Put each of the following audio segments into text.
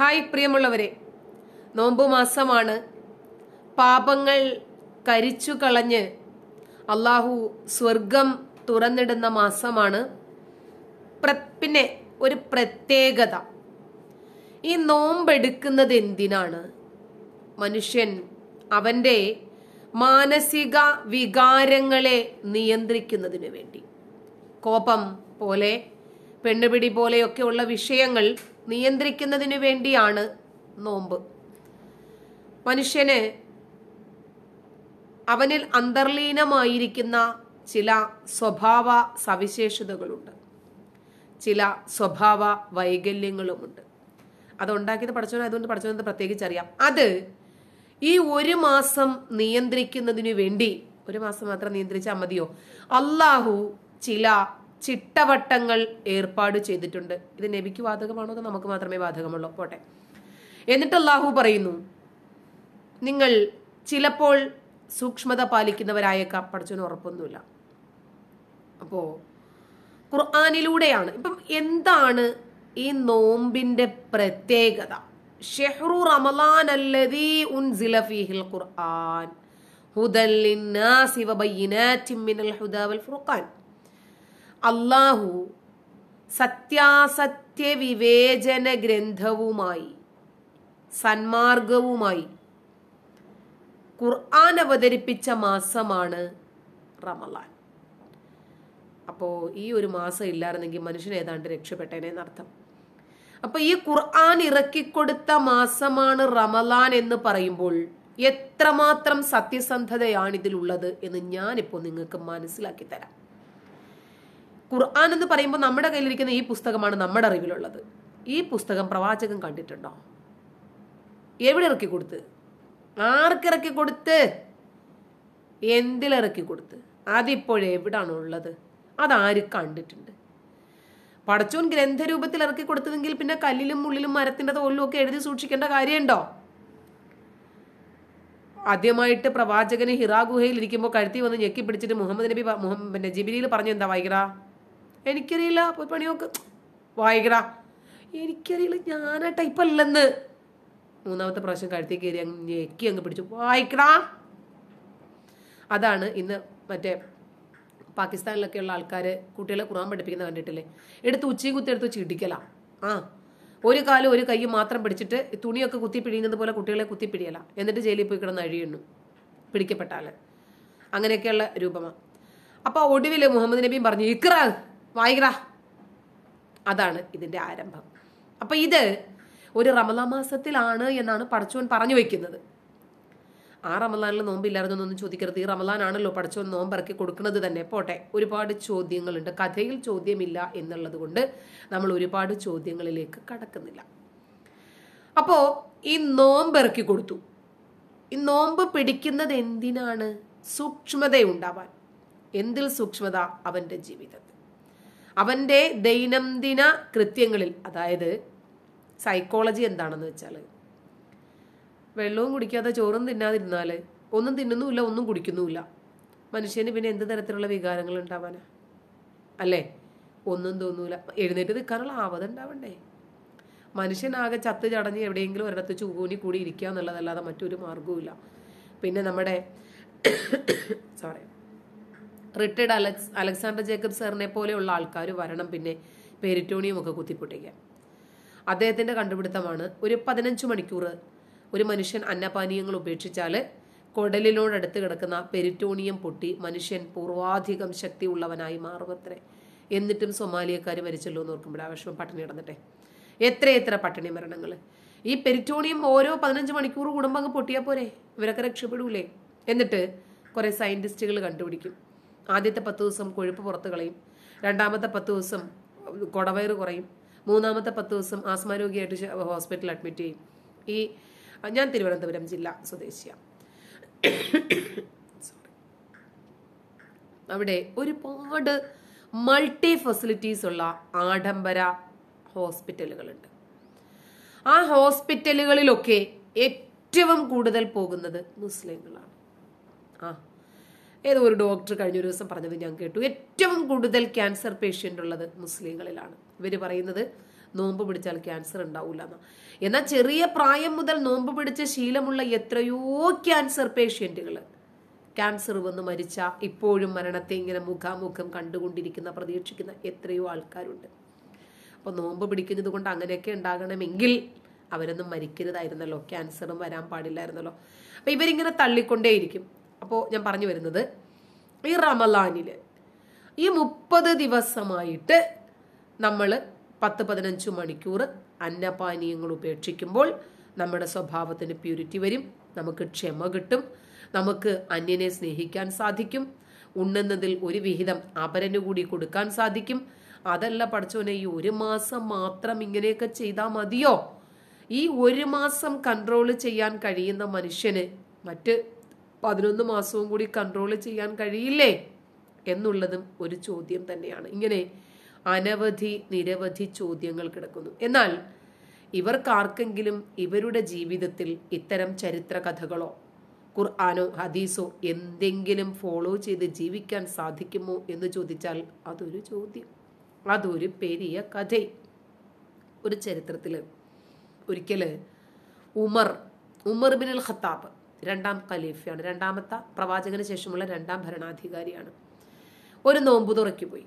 hi പ്രിയമുള്ളവരെ നോമ്പു മാസമാണ് പാപങ്ങൾ കരിച്ചു കളഞ്ഞ് അള്ളാഹു സ്വർഗം തുറന്നിടുന്ന മാസമാണ് പിന്നെ ഒരു പ്രത്യേകത ഈ നോമ്പെടുക്കുന്നത് എന്തിനാണ് മനുഷ്യൻ അവൻ്റെ മാനസിക വികാരങ്ങളെ നിയന്ത്രിക്കുന്നതിന് വേണ്ടി കോപം പോലെ പെണ്ണുപിടി പോലെയൊക്കെയുള്ള വിഷയങ്ങൾ നിയന്ത്രിക്കുന്നതിനു വേണ്ടിയാണ് നോമ്പ് മനുഷ്യന് അവനിൽ അന്തർലീനമായിരിക്കുന്ന ചില സ്വഭാവ സവിശേഷതകളുണ്ട് ചില സ്വഭാവ വൈകല്യങ്ങളുമുണ്ട് അതുണ്ടാക്കിയത് പഠിച്ചവനെ അതുകൊണ്ട് പഠിച്ചവനെന്ന് പ്രത്യേകിച്ച് അറിയാം അത് ഈ ഒരു മാസം നിയന്ത്രിക്കുന്നതിനു വേണ്ടി ഒരു മാസം മാത്രം നിയന്ത്രിച്ചാൽ മതിയോ അള്ളാഹു ചില ചിട്ടവട്ടങ്ങൾ ഏർപ്പാട് ചെയ്തിട്ടുണ്ട് ഇത് നബിക്ക് ബാധകമാണോ അത് നമുക്ക് മാത്രമേ ബാധകമുള്ളൂ പോട്ടെ എന്നിട്ട് അള്ളാഹു പറയുന്നു നിങ്ങൾ ചിലപ്പോൾ സൂക്ഷ്മത പാലിക്കുന്നവരായേക്കാം പഠിച്ചതിന് ഉറപ്പൊന്നുമില്ല അപ്പോൾ ഖുർആാനിലൂടെയാണ് ഇപ്പം എന്താണ് ഈ നോമ്പിൻ്റെ പ്രത്യേകത ഷെഹ്റു റമലാൻ അല്ലതി ഉൻസില ഫീഹിൽ ഖുർആൻ ഹുദൽ ലിന്നാസി മിനൽ ഫുർഖാൻ അള്ളാഹു സത്യാസത്യ വിവേചന ഗ്രന്ഥവുമായി സന്മാർഗവുമായി ഖുർആൻ അവതരിപ്പിച്ച മാസമാണ് റമലാൻ അപ്പോൾ ഈ ഒരു മാസം ഇല്ലായിരുന്നെങ്കിൽ മനുഷ്യൻ ഏതാണ്ട് രക്ഷപ്പെട്ടേനെ എന്നർത്ഥം അപ്പോൾ ഈ ഖുർആൻ ഇറക്കിക്കൊടുത്ത മാസമാണ് റമലാൻ എന്ന് പറയുമ്പോൾ എത്രമാത്രം സത്യസന്ധതയാണിതിലുള്ളത് എന്ന് ഞാനിപ്പോൾ നിങ്ങൾക്ക് മനസ്സിലാക്കി തരാം ഖുർആൻ എന്ന് പറയുമ്പോൾ നമ്മുടെ കയ്യിലിരിക്കുന്ന ഈ പുസ്തകമാണ് നമ്മുടെ അറിവിലുള്ളത് ഈ പുസ്തകം പ്രവാചകൻ കണ്ടിട്ടുണ്ടോ എവിടെ ഇറക്കി കൊടുത്ത് ആർക്കിറക്കി കൊടുത്ത് എന്തിലിറക്കി കൊടുത്ത് അതിപ്പോഴെവിടാണ് ഉള്ളത് അതാര് കണ്ടിട്ടുണ്ട് പടച്ചോൻ ഗ്രന്ഥരൂപത്തിൽ ഇറക്കി കൊടുത്തതെങ്കിൽ പിന്നെ കല്ലിലും മുള്ളിലും മരത്തിൻ്റെ തോലിലും ഒക്കെ എഴുതി സൂക്ഷിക്കേണ്ട കാര്യമുണ്ടോ ആദ്യമായിട്ട് പ്രവാചകന് ഹിറാ ഗുഹയിൽ ഇരിക്കുമ്പോൾ കഴുത്തി വന്ന് ഞെക്കി പിടിച്ചിട്ട് മുഹമ്മദ് നബി മുഹമ്മദ് പിന്നെ ജിബിലിയിൽ പറഞ്ഞു എന്താ വൈകിറ എനിക്കറിയില്ല പോയി പണി നോക്ക് വായിക്കടാ എനിക്കറിയില്ല ഞാനാ അല്ലെന്ന് മൂന്നാമത്തെ പ്രാവശ്യം കഴുത്തി കയറി അങ്ങ് ഞെക്കി അങ്ങ് പിടിച്ചു വായിക്കടാ അതാണ് ഇന്ന് മറ്റേ പാകിസ്ഥാനിലൊക്കെയുള്ള ആൾക്കാർ കുട്ടികളെ ഖുറാൻ പഠിപ്പിക്കുന്ന കണ്ടിട്ടില്ലേ എടുത്ത് ഉച്ചയും കുത്തി എടുത്ത് ചിടിക്കല ആ ഒരു കാലും ഒരു കൈ മാത്രം പിടിച്ചിട്ട് തുണിയൊക്കെ കുത്തി പിഴിയുന്നത് പോലെ കുട്ടികളെ കുത്തി പിഴിയല എന്നിട്ട് ജയിലിൽ പോയി കിടന്ന് അഴിയുന്നു പിടിക്കപ്പെട്ടാൽ അങ്ങനെയൊക്കെയുള്ള രൂപമാണ് അപ്പോൾ ഒടുവിൽ മുഹമ്മദ് നബിയും പറഞ്ഞു ഇക്ര വായിക്കറ അതാണ് ഇതിൻ്റെ ആരംഭം അപ്പം ഇത് ഒരു റമദാ മാസത്തിലാണ് എന്നാണ് പടച്ചോൻ പറഞ്ഞു വെക്കുന്നത് ആ റമദാനിൽ നോമ്പില്ലായിരുന്നു എന്നൊന്നും ചോദിക്കരുത് ഈ റമദാനാണല്ലോ പടച്ചോൻ നോമ്പിറക്കി കൊടുക്കുന്നത് തന്നെ പോട്ടെ ഒരുപാട് ചോദ്യങ്ങളുണ്ട് കഥയിൽ ചോദ്യമില്ല എന്നുള്ളത് കൊണ്ട് നമ്മൾ ഒരുപാട് ചോദ്യങ്ങളിലേക്ക് കടക്കുന്നില്ല അപ്പോൾ ഈ നോമ്പിറക്കി കൊടുത്തു ഈ നോമ്പ് പിടിക്കുന്നത് എന്തിനാണ് സൂക്ഷ്മതയുണ്ടാവാൻ എന്തിൽ സൂക്ഷ്മത അവൻ്റെ ജീവിതത്തിൽ അവൻ്റെ ദൈനംദിന കൃത്യങ്ങളിൽ അതായത് സൈക്കോളജി എന്താണെന്ന് വെച്ചാൽ വെള്ളവും കുടിക്കാതെ ചോറും തിന്നാതിരുന്നാൽ ഒന്നും തിന്നുന്നുമില്ല ഒന്നും കുടിക്കുന്നുമില്ല മനുഷ്യന് പിന്നെ എന്ത് തരത്തിലുള്ള വികാരങ്ങൾ ഉണ്ടാവാനാ അല്ലേ ഒന്നും തോന്നൂല എഴുന്നേറ്റ് നിൽക്കാനുള്ള ആവത ഉണ്ടാവണ്ടേ മനുഷ്യനാകെ ചത്ത് ചടഞ്ഞ് എവിടെയെങ്കിലും ഒരിടത്ത് ചൂകൂനി കൂടി ഇരിക്കുക എന്നുള്ളതല്ലാതെ മറ്റൊരു ഇല്ല പിന്നെ നമ്മുടെ sorry retired Alex Alexander Jacob സാറിനെ പോലെയുള്ള ആൾക്കാർ വരണം പിന്നെ പെരിറ്റോണിയം ഒക്കെ കുത്തിപ്പൊട്ടിക്കാൻ അദ്ദേഹത്തിൻ്റെ കണ്ടുപിടുത്തമാണ് ഒരു പതിനഞ്ച് മണിക്കൂർ ഒരു മനുഷ്യൻ അന്നപാനീയങ്ങൾ ഉപേക്ഷിച്ചാൽ കുടലിനോടടുത്ത് കിടക്കുന്ന പെരിറ്റോണിയം പൊട്ടി മനുഷ്യൻ പൂർവാധികം ശക്തിയുള്ളവനായി മാറുമത്രേ എന്നിട്ടും സൊമാലിയക്കാർ മരിച്ചല്ലോ എന്ന് ഓർക്കുമ്പോൾ ആവശ്യം പട്ടിണി കിടന്നിട്ടെ എത്ര എത്ര പട്ടിണി മരണങ്ങൾ ഈ പെരിറ്റോണിയം ഓരോ പതിനഞ്ച് മണിക്കൂർ കുടുംബം പൊട്ടിയാൽ പോരെ ഇവരൊക്കെ രക്ഷപ്പെടൂലേ എന്നിട്ട് കുറേ സയൻറ്റിസ്റ്റുകൾ കണ്ടുപിടിക്കും ആദ്യത്തെ പത്ത് ദിവസം കൊഴുപ്പ് പുറത്തു കളയും രണ്ടാമത്തെ പത്ത് ദിവസം കുടവയറ് കുറയും മൂന്നാമത്തെ പത്ത് ദിവസം ആസ്മാരോഗിയായിട്ട് ഹോസ്പിറ്റലിൽ അഡ്മിറ്റ് ചെയ്യും ഈ ഞാൻ തിരുവനന്തപുരം ജില്ല സ്വദേശിയാണ് അവിടെ ഒരുപാട് മൾട്ടി ഫെസിലിറ്റീസ് ഉള്ള ആഡംബര ഹോസ്പിറ്റലുകളുണ്ട് ആ ഹോസ്പിറ്റലുകളിലൊക്കെ ഏറ്റവും കൂടുതൽ പോകുന്നത് മുസ്ലിങ്ങളാണ് ആ ഏതോ ഒരു ഡോക്ടർ കഴിഞ്ഞ ഒരു ദിവസം പറഞ്ഞത് ഞാൻ കേട്ടു ഏറ്റവും കൂടുതൽ ക്യാൻസർ പേഷ്യൻ്റ് ഉള്ളത് മുസ്ലിങ്ങളിലാണ് ഇവർ പറയുന്നത് നോമ്പ് പിടിച്ചാൽ ക്യാൻസർ ഉണ്ടാവില്ല എന്ന് എന്നാൽ ചെറിയ പ്രായം മുതൽ നോമ്പ് പിടിച്ച ശീലമുള്ള എത്രയോ ക്യാൻസർ പേഷ്യൻറ്റുകൾ ക്യാൻസർ വന്ന് മരിച്ച ഇപ്പോഴും മരണത്തെ ഇങ്ങനെ മുഖാമുഖം കണ്ടുകൊണ്ടിരിക്കുന്ന പ്രതീക്ഷിക്കുന്ന എത്രയോ ആൾക്കാരുണ്ട് അപ്പോൾ നോമ്പ് പിടിക്കുന്നത് കൊണ്ട് അങ്ങനെയൊക്കെ ഉണ്ടാകണമെങ്കിൽ അവരൊന്നും മരിക്കരുതായിരുന്നല്ലോ ക്യാൻസറും വരാൻ പാടില്ലായിരുന്നല്ലോ അപ്പം ഇവരിങ്ങനെ തള്ളിക്കൊണ്ടേയിരിക്കും അപ്പോൾ ഞാൻ പറഞ്ഞു വരുന്നത് ഈ റമലാനിൽ ഈ മുപ്പത് ദിവസമായിട്ട് നമ്മൾ പത്ത് പതിനഞ്ച് മണിക്കൂർ അന്നപാനീയങ്ങൾ ഉപേക്ഷിക്കുമ്പോൾ നമ്മുടെ സ്വഭാവത്തിന് പ്യൂരിറ്റി വരും നമുക്ക് ക്ഷമ കിട്ടും നമുക്ക് അന്യനെ സ്നേഹിക്കാൻ സാധിക്കും ഉണ്ണുന്നതിൽ ഒരു വിഹിതം അപരന് കൂടി കൊടുക്കാൻ സാധിക്കും അതല്ല പഠിച്ചവനെ ഈ ഒരു മാസം മാത്രം ഇങ്ങനെയൊക്കെ ചെയ്താൽ മതിയോ ഈ ഒരു മാസം കൺട്രോൾ ചെയ്യാൻ കഴിയുന്ന മനുഷ്യന് മറ്റ് പതിനൊന്ന് മാസവും കൂടി കൺട്രോൾ ചെയ്യാൻ കഴിയില്ലേ എന്നുള്ളതും ഒരു ചോദ്യം തന്നെയാണ് ഇങ്ങനെ അനവധി നിരവധി ചോദ്യങ്ങൾ കിടക്കുന്നു എന്നാൽ ഇവർക്കാർക്കെങ്കിലും ഇവരുടെ ജീവിതത്തിൽ ഇത്തരം ചരിത്ര കഥകളോ ഖുർആാനോ ഹദീസോ എന്തെങ്കിലും ഫോളോ ചെയ്ത് ജീവിക്കാൻ സാധിക്കുമോ എന്ന് ചോദിച്ചാൽ അതൊരു ചോദ്യം അതൊരു പെരിയ കഥ ഒരു ചരിത്രത്തിൽ ഒരിക്കൽ Umar Umar bin Al Khattab രണ്ടാം ഖലീഫയാണ് രണ്ടാമത്തെ പ്രവാചകന് ശേഷമുള്ള രണ്ടാം ഭരണാധികാരിയാണ് ഒരു നോമ്പു തുറക്കി പോയി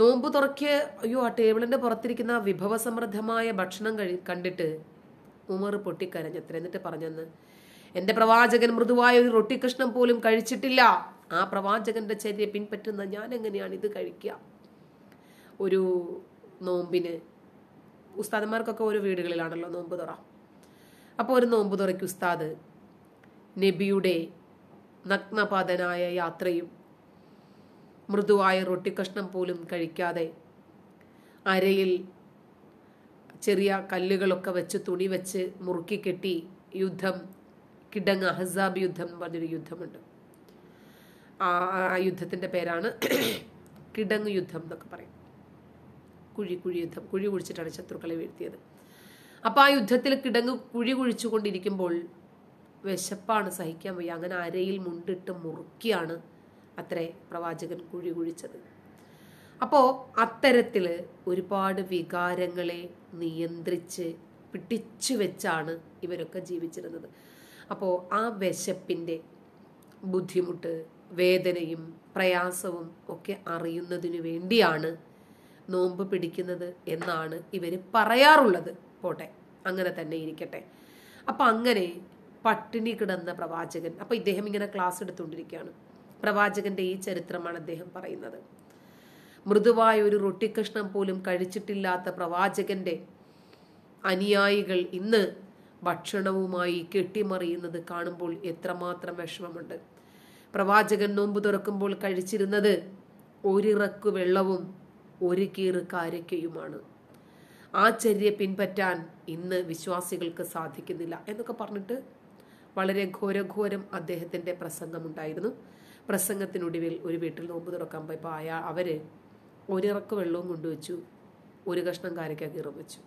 നോമ്പു തുറയ്ക്ക് അയ്യോ ആ ടേബിളിൻ്റെ പുറത്തിരിക്കുന്ന വിഭവസമൃദ്ധമായ ഭക്ഷണം കഴി കണ്ടിട്ട് ഉമർ പൊട്ടിക്കരഞ്ഞത്ര എന്നിട്ട് പറഞ്ഞെന്ന് എൻ്റെ പ്രവാചകൻ മൃദുവായ ഒരു റൊട്ടി കഷ്ണം പോലും കഴിച്ചിട്ടില്ല ആ പ്രവാചകന്റെ ചര്യ പിൻപറ്റുന്ന ഞാൻ എങ്ങനെയാണ് ഇത് കഴിക്കുക ഒരു നോമ്പിന് ഉസ്താദന്മാർക്കൊക്കെ ഓരോ വീടുകളിലാണല്ലോ നോമ്പ് തുറ അപ്പോൾ ഒരു നോമ്പ് തുറയ്ക്കും ഉസ്താദ് നബിയുടെ നഗ്നപാതനായ യാത്രയും മൃദുവായ റൊട്ടിക്കഷ്ണം പോലും കഴിക്കാതെ അരയിൽ ചെറിയ കല്ലുകളൊക്കെ വെച്ച് തുണി വെച്ച് മുറുക്കി കെട്ടി യുദ്ധം കിടങ് അഹസാബ് യുദ്ധം എന്ന് പറഞ്ഞൊരു യുദ്ധമുണ്ട് ആ യുദ്ധത്തിൻ്റെ പേരാണ് കിടങ് യുദ്ധം എന്നൊക്കെ പറയും കുഴി കുഴി യുദ്ധം കുഴി കുഴിച്ചിട്ടാണ് ശത്രുക്കളെ വീഴ്ത്തിയത് അപ്പോൾ ആ യുദ്ധത്തിൽ കിടങ്ങ് കുഴി കുഴിച്ചുകൊണ്ടിരിക്കുമ്പോൾ വിശപ്പാണ് സഹിക്കാൻ വയ്യ അങ്ങനെ അരയിൽ മുണ്ടിട്ട് മുറുക്കിയാണ് അത്രേ പ്രവാചകൻ കുഴി കുഴിച്ചത് അപ്പോൾ അത്തരത്തിൽ ഒരുപാട് വികാരങ്ങളെ നിയന്ത്രിച്ച് പിടിച്ചു വെച്ചാണ് ഇവരൊക്കെ ജീവിച്ചിരുന്നത് അപ്പോൾ ആ വിശപ്പിൻ്റെ ബുദ്ധിമുട്ട് വേദനയും പ്രയാസവും ഒക്കെ അറിയുന്നതിനു വേണ്ടിയാണ് നോമ്പ് പിടിക്കുന്നത് എന്നാണ് ഇവർ പറയാറുള്ളത് പോട്ടെ അങ്ങനെ തന്നെ ഇരിക്കട്ടെ അപ്പം അങ്ങനെ പട്ടിണി കിടന്ന പ്രവാചകൻ അപ്പം ഇദ്ദേഹം ഇങ്ങനെ ക്ലാസ് എടുത്തുകൊണ്ടിരിക്കുകയാണ് പ്രവാചകന്റെ ഈ ചരിത്രമാണ് അദ്ദേഹം പറയുന്നത് മൃദുവായ ഒരു റൊട്ടിക്കഷ്ണം പോലും കഴിച്ചിട്ടില്ലാത്ത പ്രവാചകന്റെ അനുയായികൾ ഇന്ന് ഭക്ഷണവുമായി കെട്ടിമറിയുന്നത് കാണുമ്പോൾ എത്രമാത്രം വിഷമമുണ്ട് പ്രവാചകൻ നോമ്പ് തുറക്കുമ്പോൾ കഴിച്ചിരുന്നത് ഒരിറക്കു വെള്ളവും ഒരു കീറ് കാരക്കയുമാണ് ആ ചര്യ പിൻപറ്റാൻ ഇന്ന് വിശ്വാസികൾക്ക് സാധിക്കുന്നില്ല എന്നൊക്കെ പറഞ്ഞിട്ട് വളരെ ഘോരഘോരം അദ്ദേഹത്തിൻ്റെ പ്രസംഗമുണ്ടായിരുന്നു പ്രസംഗത്തിനൊടുവിൽ ഒരു വീട്ടിൽ നോമ്പ് തുറക്കാൻ പോയപ്പോൾ അയാൾ അവർ ഒരിറക്ക് വെള്ളവും കൊണ്ടുവച്ചു ഒരു കഷ്ണം കാരയ്ക്ക കീറും വെച്ചു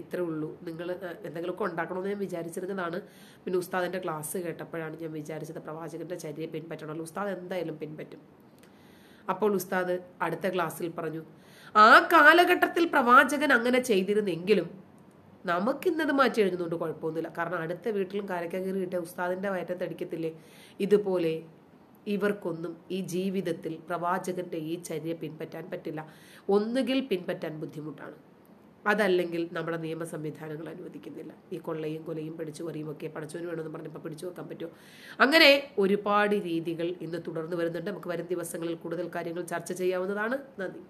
ഇത്രേ ഉള്ളൂ നിങ്ങൾ എന്തെങ്കിലുമൊക്കെ ഉണ്ടാക്കണമെന്ന് ഞാൻ വിചാരിച്ചിരുന്നതാണ് പിന്നെ ഉസ്താദിൻ്റെ ക്ലാസ് കേട്ടപ്പോഴാണ് ഞാൻ വിചാരിച്ചത് പ്രവാചകൻ്റെ ചര്യയെ പിൻപറ്റണമല്ലോ ഉസ്താദ് എന്തായാലും പിൻപറ്റും അപ്പോൾ ഉസ്താദ് അടുത്ത ക്ലാസ്സിൽ പറഞ്ഞു ആ കാലഘട്ടത്തിൽ പ്രവാചകൻ അങ്ങനെ ചെയ്തിരുന്നെങ്കിലും നമുക്കിന്നത് മാറ്റി എഴുതുന്നുണ്ട് കുഴപ്പമൊന്നുമില്ല കാരണം അടുത്ത വീട്ടിലും കാരക്കാൻ കയറി കിട്ടിയ ഉസ്താദിൻ്റെ വയറ്റത്തടിക്കത്തില്ലേ ഇതുപോലെ ഇവർക്കൊന്നും ഈ ജീവിതത്തിൽ പ്രവാചകന്റെ ഈ ചര്യ പിൻപറ്റാൻ പറ്റില്ല ഒന്നുകിൽ പിൻപറ്റാൻ ബുദ്ധിമുട്ടാണ് അതല്ലെങ്കിൽ നമ്മുടെ നിയമ സംവിധാനങ്ങൾ അനുവദിക്കുന്നില്ല ഈ കൊള്ളയും കൊലയും പിടിച്ചു പറയും ഒക്കെ പടച്ചോന് വേണമെന്ന് പറഞ്ഞപ്പോൾ പിടിച്ചു വെക്കാൻ പറ്റുമോ അങ്ങനെ ഒരുപാട് രീതികൾ ഇന്ന് തുടർന്ന് വരുന്നുണ്ട് നമുക്ക് വരും ദിവസങ്ങളിൽ കൂടുതൽ കാര്യങ്ങൾ ചർച്ച ചെയ്യാവുന്നതാണ് നന്ദി